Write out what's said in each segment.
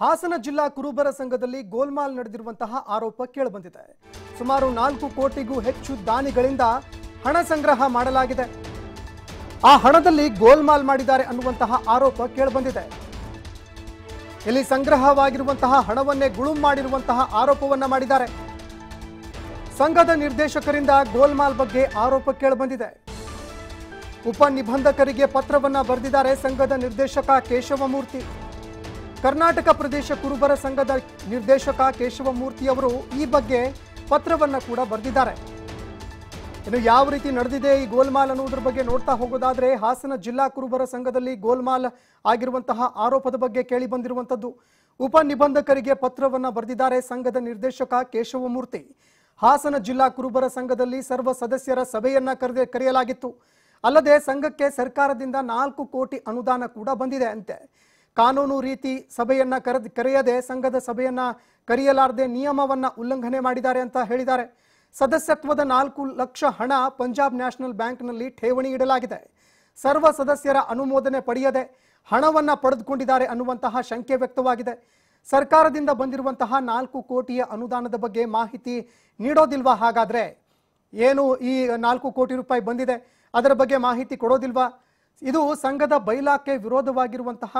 ಹಾಸನ ಜಿಲ್ಲಾ ಕುರುಬರ ಸಂಘದಲ್ಲಿ ಗೋಲ್ಮಾಲ್ ನಡೆದಿರುವಂತಹ ಆರೋಪ ಕೇಳಬಂದಿದೆ ಸುಮಾರು ನಾಲ್ಕು ಕೋಟಿಗೂ ಹೆಚ್ಚು ದಾನಿಗಳಿಂದ ಹಣ ಸಂಗ್ರಹ ಮಾಡಲಾಗಿದೆ ಆ ಹಣದಲ್ಲಿ ಗೋಲ್ಮಾಲ್ ಮಾಡಿದ್ದಾರೆ ಅನ್ನುವಂತಹ ಆರೋಪ ಕೇಳಬಂದಿದೆ ಇಲ್ಲಿ ಸಂಗ್ರಹವಾಗಿರುವಂತಹ ಹಣವನ್ನೇ ಗುಳುಂ ಮಾಡಿರುವಂತಹ ಆರೋಪವನ್ನ ಮಾಡಿದ್ದಾರೆ ಸಂಘದ ನಿರ್ದೇಶಕರಿಂದ ಗೋಲ್ಮಾಲ್ ಬಗ್ಗೆ ಆರೋಪ ಕೇಳಬಂದಿದೆ ಉಪ ನಿಬಂಧಕರಿಗೆ ಪತ್ರವನ್ನ ಬರೆದಿದ್ದಾರೆ ಸಂಘದ ನಿರ್ದೇಶಕ ಕೇಶವಮೂರ್ತಿ ಕರ್ನಾಟಕ ಪ್ರದೇಶ ಕುರುಬರ ಸಂಘದ ನಿರ್ದೇಶಕ ಕೇಶವಮೂರ್ತಿ ಅವರು ಈ ಬಗ್ಗೆ ಪತ್ರವನ್ನು ಕೂಡ ಬರೆದಿದ್ದಾರೆ ಇನ್ನು ಯಾವ ರೀತಿ ನಡೆದಿದೆ ಈ ಗೋಲ್ಮಾಲ್ ಅನ್ನೋದ್ರ ಬಗ್ಗೆ ನೋಡ್ತಾ ಹೋಗೋದಾದ್ರೆ ಹಾಸನ ಜಿಲ್ಲಾ ಕುರುಬರ ಸಂಘದಲ್ಲಿ ಗೋಲ್ಮಾಲ್ ಆಗಿರುವಂತಹ ಆರೋಪದ ಬಗ್ಗೆ ಕೇಳಿ ಬಂದಿರುವಂತದ್ದು ಉಪ ನಿಬಂಧಕರಿಗೆ ಪತ್ರವನ್ನು ಬರೆದಿದ್ದಾರೆ ಸಂಘದ ನಿರ್ದೇಶಕ ಕೇಶವಮೂರ್ತಿ ಹಾಸನ ಜಿಲ್ಲಾ ಕುರುಬರ ಸಂಘದಲ್ಲಿ ಸರ್ವ ಸದಸ್ಯರ ಸಭೆಯನ್ನ ಕರೆದ ಕರೆಯಲಾಗಿತ್ತು ಅಲ್ಲದೆ ಸಂಘಕ್ಕೆ ಸರ್ಕಾರದಿಂದ ನಾಲ್ಕು ಕೋಟಿ ಅನುದಾನ ಕೂಡ ಬಂದಿದೆ ಅಂತೆ ಕಾನೂನು ರೀತಿ ಸಭೆಯನ್ನ ಕರೆದ್ ಕರೆಯದೆ ಸಂಘದ ಸಭೆಯನ್ನ ಕರೆಯಲಾರದೆ ನಿಯಮವನ್ನ ಉಲ್ಲಂಘನೆ ಮಾಡಿದ್ದಾರೆ ಅಂತ ಹೇಳಿದ್ದಾರೆ ಸದಸ್ಯತ್ವದ ನಾಲ್ಕು ಲಕ್ಷ ಹಣ ಪಂಜಾಬ್ ನ್ಯಾಷನಲ್ ಬ್ಯಾಂಕ್ನಲ್ಲಿ ಠೇವಣಿ ಇಡಲಾಗಿದೆ ಸರ್ವ ಸದಸ್ಯರ ಅನುಮೋದನೆ ಪಡೆಯದೆ ಹಣವನ್ನು ಪಡೆದುಕೊಂಡಿದ್ದಾರೆ ಅನ್ನುವಂತಹ ಶಂಕೆ ವ್ಯಕ್ತವಾಗಿದೆ ಸರ್ಕಾರದಿಂದ ಬಂದಿರುವಂತಹ ನಾಲ್ಕು ಕೋಟಿಯ ಅನುದಾನದ ಬಗ್ಗೆ ಮಾಹಿತಿ ನೀಡೋದಿಲ್ವಾ ಹಾಗಾದರೆ ಏನು ಈ ನಾಲ್ಕು ಕೋಟಿ ರೂಪಾಯಿ ಬಂದಿದೆ ಅದರ ಬಗ್ಗೆ ಮಾಹಿತಿ ಕೊಡೋದಿಲ್ವಾ ಇದು ಸಂಘದ ಬೈಲಾಖೆ ವಿರೋಧವಾಗಿರುವಂತಹ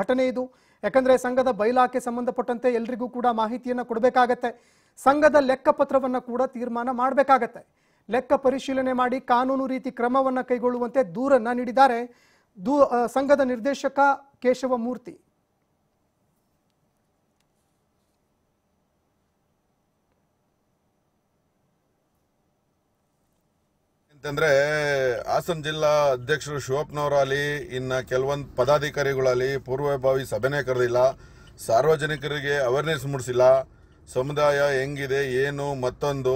ಘಟನೆ ಇದು ಯಾಕಂದರೆ ಸಂಘದ ಬೈಲಾಖೆ ಸಂಬಂಧಪಟ್ಟಂತೆ ಎಲ್ರಿಗೂ ಕೂಡ ಮಾಹಿತಿಯನ್ನು ಕೊಡಬೇಕಾಗತ್ತೆ ಸಂಘದ ಲೆಕ್ಕಪತ್ರವನ್ನು ಕೂಡ ತೀರ್ಮಾನ ಮಾಡಬೇಕಾಗತ್ತೆ ಲೆಕ್ಕ ಪರಿಶೀಲನೆ ಮಾಡಿ ಕಾನೂನು ರೀತಿ ಕ್ರಮವನ್ನು ಕೈಗೊಳ್ಳುವಂತೆ ದೂರನ್ನು ನೀಡಿದ್ದಾರೆ ದೂ ಸಂಘದ ನಿರ್ದೇಶಕ ಕೇಶವ ಮೂರ್ತಿ ಯಾಕಂದರೆ ಹಾಸನ ಜಿಲ್ಲಾ ಅಧ್ಯಕ್ಷರು ಶಿವಪ್ಪನವರಾಗಲಿ ಇನ್ನು ಕೆಲವೊಂದು ಪದಾಧಿಕಾರಿಗಳಲ್ಲಿ ಪೂರ್ವಭಾವಿ ಸಭೆನೇ ಕರೆದಿಲ್ಲ ಸಾರ್ವಜನಿಕರಿಗೆ ಅವೇರ್ನೆಸ್ ಮೂಡಿಸಿಲ್ಲ ಸಮುದಾಯ ಹೆಂಗಿದೆ ಏನು ಮತ್ತೊಂದು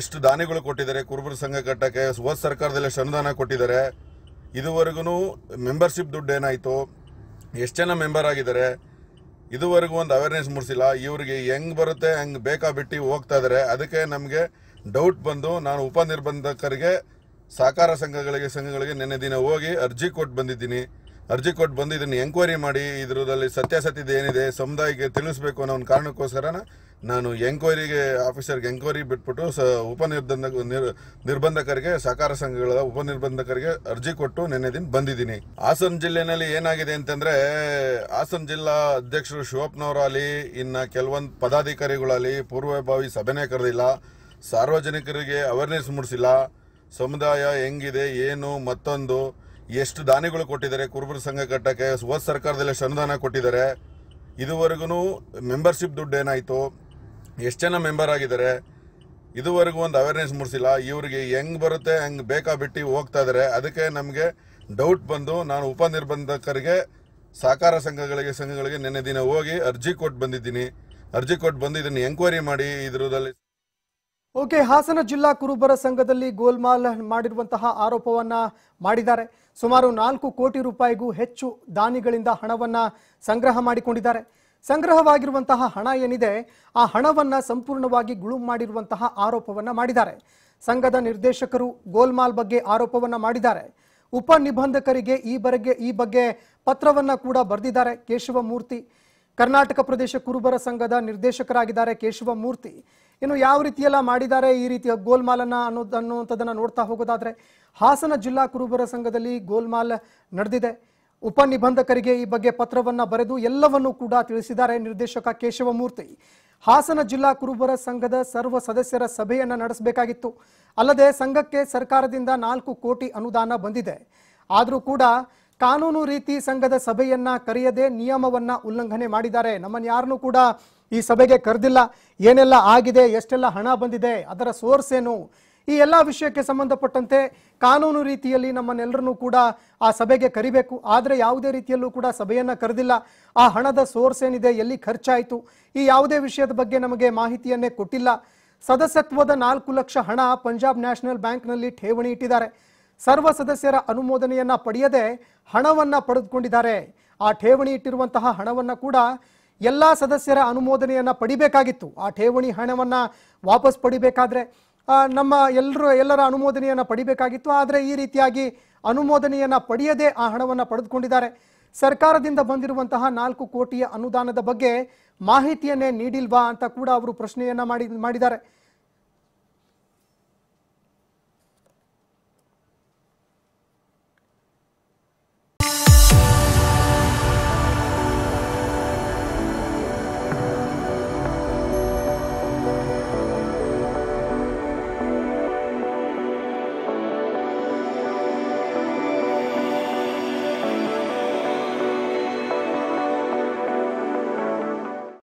ಎಷ್ಟು ದಾನಿಗಳು ಕೊಟ್ಟಿದ್ದಾರೆ ಕುರುಬರ ಸಂಘ ಕಟ್ಟಕ್ಕೆ ಹೋದ ಸರ್ಕಾರದಲ್ಲಿ ಅನುದಾನ ಕೊಟ್ಟಿದ್ದಾರೆ ಇದುವರೆಗೂ ಮೆಂಬರ್ಶಿಪ್ ದುಡ್ಡು ಏನಾಯಿತು ಎಷ್ಟು ಜನ ಮೆಂಬರ್ ಆಗಿದ್ದಾರೆ ಇದುವರೆಗೂ ಒಂದು ಅವೇರ್ನೆಸ್ ಮೂಡಿಸಿಲ್ಲ ಇವರಿಗೆ ಹೆಂಗೆ ಬರುತ್ತೆ ಹೆಂಗೆ ಬೇಕಾಬಿಟ್ಟು ಹೋಗ್ತಾ ಇದ್ದಾರೆ ಅದಕ್ಕೆ ನಮಗೆ ಡೌಟ್ ಬಂದು ನಾನು ಉಪ ನಿರ್ಬಂಧಕರಿಗೆ ಸಹಕಾರ ಸಂಘಗಳಿಗೆ ಸಂಘಗಳಿಗೆ ನಿನ್ನೆ ದಿನ ಹೋಗಿ ಅರ್ಜಿ ಕೊಟ್ಟು ಬಂದಿದ್ದೀನಿ ಅರ್ಜಿ ಕೊಟ್ಟು ಬಂದು ಇದನ್ನು ಎಂಕ್ವೈರಿ ಮಾಡಿ ಇದರಲ್ಲಿ ಸತ್ಯಾಸತ್ಯದ ಏನಿದೆ ಸಮುದಾಯಕ್ಕೆ ತಿಳಿಸ್ಬೇಕು ಅನ್ನೋ ಒಂದು ಕಾರಣಕ್ಕೋಸ್ಕರ ನಾನು ಎಂಕ್ವೈರಿಗೆ ಆಫೀಸರ್ಗೆ ಎಂಕ್ವೈರಿ ಬಿಟ್ಬಿಟ್ಟು ಸ ನಿರ್ಬಂಧ ನಿರ್ ನಿರ್ಬಂಧಕರಿಗೆ ಸಹಕಾರ ಸಂಘಗಳ ಉಪ ನಿರ್ಬಂಧಕರಿಗೆ ಅರ್ಜಿ ಕೊಟ್ಟು ನಿನ್ನೆ ದಿನ ಬಂದಿದ್ದೀನಿ ಹಾಸನ ಜಿಲ್ಲೆನಲ್ಲಿ ಏನಾಗಿದೆ ಅಂತಂದರೆ ಹಾಸನ ಜಿಲ್ಲಾ ಅಧ್ಯಕ್ಷರು ಶಿವಪ್ಪನವರಾಗಲಿ ಇನ್ನು ಕೆಲವೊಂದು ಪದಾಧಿಕಾರಿಗಳಾಗಲಿ ಪೂರ್ವಭಾವಿ ಸಭೆನೇ ಕರೆದಿಲ್ಲ ಸಾರ್ವಜನಿಕರಿಗೆ ಅವೇರ್ನೆಸ್ ಮೂಡಿಸಿಲ್ಲ ಸಮುದಾಯ ಹೆಂಗಿದೆ ಏನು ಮತ್ತೊಂದು ಎಷ್ಟು ದಾನಿಗಳು ಕೊಟ್ಟಿದ್ದಾರೆ ಕುರುಬರ ಸಂಘ ಕಟ್ಟಕ್ಕೆ ಹೊಸ ಸರ್ಕಾರದಲ್ಲಿ ಎಷ್ಟು ಅನುದಾನ ಕೊಟ್ಟಿದ್ದಾರೆ ಇದುವರೆಗೂ ಮೆಂಬರ್ಶಿಪ್ ದುಡ್ಡು ಏನಾಯಿತು ಎಷ್ಟು ಜನ ಮೆಂಬರ್ ಆಗಿದ್ದಾರೆ ಇದುವರೆಗೂ ಒಂದು ಅವೇರ್ನೆಸ್ ಮೂಡಿಸಿಲ್ಲ ಇವರಿಗೆ ಹೆಂಗೆ ಬರುತ್ತೆ ಹೆಂಗೆ ಬೇಕಾ ಬಿಟ್ಟು ಹೋಗ್ತಾ ಇದ್ದಾರೆ ಅದಕ್ಕೆ ನಮಗೆ ಡೌಟ್ ಬಂದು ನಾನು ಉಪನಿರ್ಬಂಧಕರಿಗೆ ಸಹಕಾರ ಸಂಘಗಳಿಗೆ ಸಂಘಗಳಿಗೆ ನಿನ್ನೆ ದಿನ ಹೋಗಿ ಅರ್ಜಿ ಕೊಟ್ಟು ಬಂದಿದ್ದೀನಿ ಅರ್ಜಿ ಕೊಟ್ಟು ಬಂದು ಇದನ್ನು ಎಂಕ್ವೈರಿ ಮಾಡಿ ಇದರದಲ್ಲಿ ಓಕೆ ಹಾಸನ ಜಿಲ್ಲಾ ಕುರುಬರ ಸಂಘದಲ್ಲಿ ಗೋಲ್ಮಾಲ್ ಮಾಡಿರುವಂತಹ ಆರೋಪವನ್ನ ಮಾಡಿದ್ದಾರೆ ಸುಮಾರು ನಾಲ್ಕು ಕೋಟಿ ರೂಪಾಯಿಗೂ ಹೆಚ್ಚು ದಾನಿಗಳಿಂದ ಹಣವನ್ನ ಸಂಗ್ರಹ ಮಾಡಿಕೊಂಡಿದ್ದಾರೆ ಸಂಗ್ರಹವಾಗಿರುವಂತಹ ಹಣ ಏನಿದೆ ಆ ಹಣವನ್ನ ಸಂಪೂರ್ಣವಾಗಿ ಗುಳು ಮಾಡಿರುವಂತಹ ಆರೋಪವನ್ನ ಮಾಡಿದ್ದಾರೆ ಸಂಘದ ನಿರ್ದೇಶಕರು ಗೋಲ್ಮಾಲ್ ಬಗ್ಗೆ ಆರೋಪವನ್ನ ಮಾಡಿದ್ದಾರೆ ಉಪ ನಿಬಂಧಕರಿಗೆ ಈ ಬರೆಗೆ ಈ ಬಗ್ಗೆ ಪತ್ರವನ್ನ ಕೂಡ ಬರೆದಿದ್ದಾರೆ ಕೇಶವಮೂರ್ತಿ ಕರ್ನಾಟಕ ಪ್ರದೇಶ ಕುರುಬರ ಸಂಘದ ನಿರ್ದೇಶಕರಾಗಿದ್ದಾರೆ ಕೇಶವಮೂರ್ತಿ ಇನ್ನು ಯಾವ ರೀತಿಯೆಲ್ಲ ಮಾಡಿದ್ದಾರೆ ಈ ರೀತಿಯ ಗೋಲ್ಮಾಲನ್ನು ಅನ್ನೋದು ಅನ್ನುವಂಥದ್ದನ್ನು ನೋಡ್ತಾ ಹೋಗೋದಾದರೆ ಹಾಸನ ಜಿಲ್ಲಾ ಕುರುಬರ ಸಂಘದಲ್ಲಿ ಗೋಲ್ಮಾಲ್ ನಡೆದಿದೆ ಉಪ ನಿಬಂಧಕರಿಗೆ ಈ ಬಗ್ಗೆ ಪತ್ರವನ್ನು ಬರೆದು ಎಲ್ಲವನ್ನೂ ಕೂಡ ತಿಳಿಸಿದ್ದಾರೆ ನಿರ್ದೇಶಕ ಕೇಶವಮೂರ್ತಿ ಹಾಸನ ಜಿಲ್ಲಾ ಕುರುಬರ ಸಂಘದ ಸರ್ವ ಸದಸ್ಯರ ಸಭೆಯನ್ನು ನಡೆಸಬೇಕಾಗಿತ್ತು ಅಲ್ಲದೆ ಸಂಘಕ್ಕೆ ಸರ್ಕಾರದಿಂದ ನಾಲ್ಕು ಕೋಟಿ ಅನುದಾನ ಬಂದಿದೆ ಆದರೂ ಕೂಡ ಕಾನೂನು ರೀತಿ ಸಂಘದ ಸಭೆಯನ್ನ ಕರೆಯದೆ ನಿಯಮವನ್ನ ಉಲ್ಲಂಘನೆ ಮಾಡಿದ್ದಾರೆ ನಮ್ಮನ್ನು ಯಾರನ್ನೂ ಕೂಡ ಈ ಸಭೆಗೆ ಕರೆದಿಲ್ಲ ಏನೆಲ್ಲ ಆಗಿದೆ ಎಷ್ಟೆಲ್ಲ ಹಣ ಬಂದಿದೆ ಅದರ ಸೋರ್ಸ್ ಏನು ಈ ಎಲ್ಲ ವಿಷಯಕ್ಕೆ ಸಂಬಂಧಪಟ್ಟಂತೆ ಕಾನೂನು ರೀತಿಯಲ್ಲಿ ನಮ್ಮನ್ನೆಲ್ಲರನ್ನೂ ಕೂಡ ಆ ಸಭೆಗೆ ಕರಿಬೇಕು ಆದರೆ ಯಾವುದೇ ರೀತಿಯಲ್ಲೂ ಕೂಡ ಸಭೆಯನ್ನು ಕರೆದಿಲ್ಲ ಆ ಹಣದ ಸೋರ್ಸ್ ಏನಿದೆ ಎಲ್ಲಿ ಖರ್ಚಾಯಿತು ಈ ಯಾವುದೇ ವಿಷಯದ ಬಗ್ಗೆ ನಮಗೆ ಮಾಹಿತಿಯನ್ನೇ ಕೊಟ್ಟಿಲ್ಲ ಸದಸ್ಯತ್ವದ ನಾಲ್ಕು ಲಕ್ಷ ಹಣ ಪಂಜಾಬ್ ನ್ಯಾಷನಲ್ ಬ್ಯಾಂಕ್ನಲ್ಲಿ ಠೇವಣಿ ಇಟ್ಟಿದ್ದಾರೆ ಸರ್ವ ಸದಸ್ಯರ ಅನುಮೋದನೆಯನ್ನ ಪಡೆಯದೆ ಹಣವನ್ನ ಪಡೆದುಕೊಂಡಿದ್ದಾರೆ ಆ ಠೇವಣಿ ಇಟ್ಟಿರುವಂತಹ ಹಣವನ್ನ ಕೂಡ ಎಲ್ಲ ಸದಸ್ಯರ ಅನುಮೋದನೆಯನ್ನು ಪಡಿಬೇಕಾಗಿತ್ತು ಆ ಠೇವಣಿ ಹಣವನ್ನು ವಾಪಸ್ ಪಡಿಬೇಕಾದ್ರೆ ನಮ್ಮ ಎಲ್ಲರೂ ಎಲ್ಲರ ಅನುಮೋದನೆಯನ್ನು ಪಡಿಬೇಕಾಗಿತ್ತು ಆದರೆ ಈ ರೀತಿಯಾಗಿ ಅನುಮೋದನೆಯನ್ನು ಪಡೆಯದೆ ಆ ಹಣವನ್ನು ಪಡೆದುಕೊಂಡಿದ್ದಾರೆ ಸರ್ಕಾರದಿಂದ ಬಂದಿರುವಂತಹ ನಾಲ್ಕು ಕೋಟಿಯ ಅನುದಾನದ ಬಗ್ಗೆ ಮಾಹಿತಿಯನ್ನೇ ನೀಡಿಲ್ವಾ ಅಂತ ಕೂಡ ಅವರು ಪ್ರಶ್ನೆಯನ್ನು ಮಾಡಿ ಮಾಡಿದ್ದಾರೆ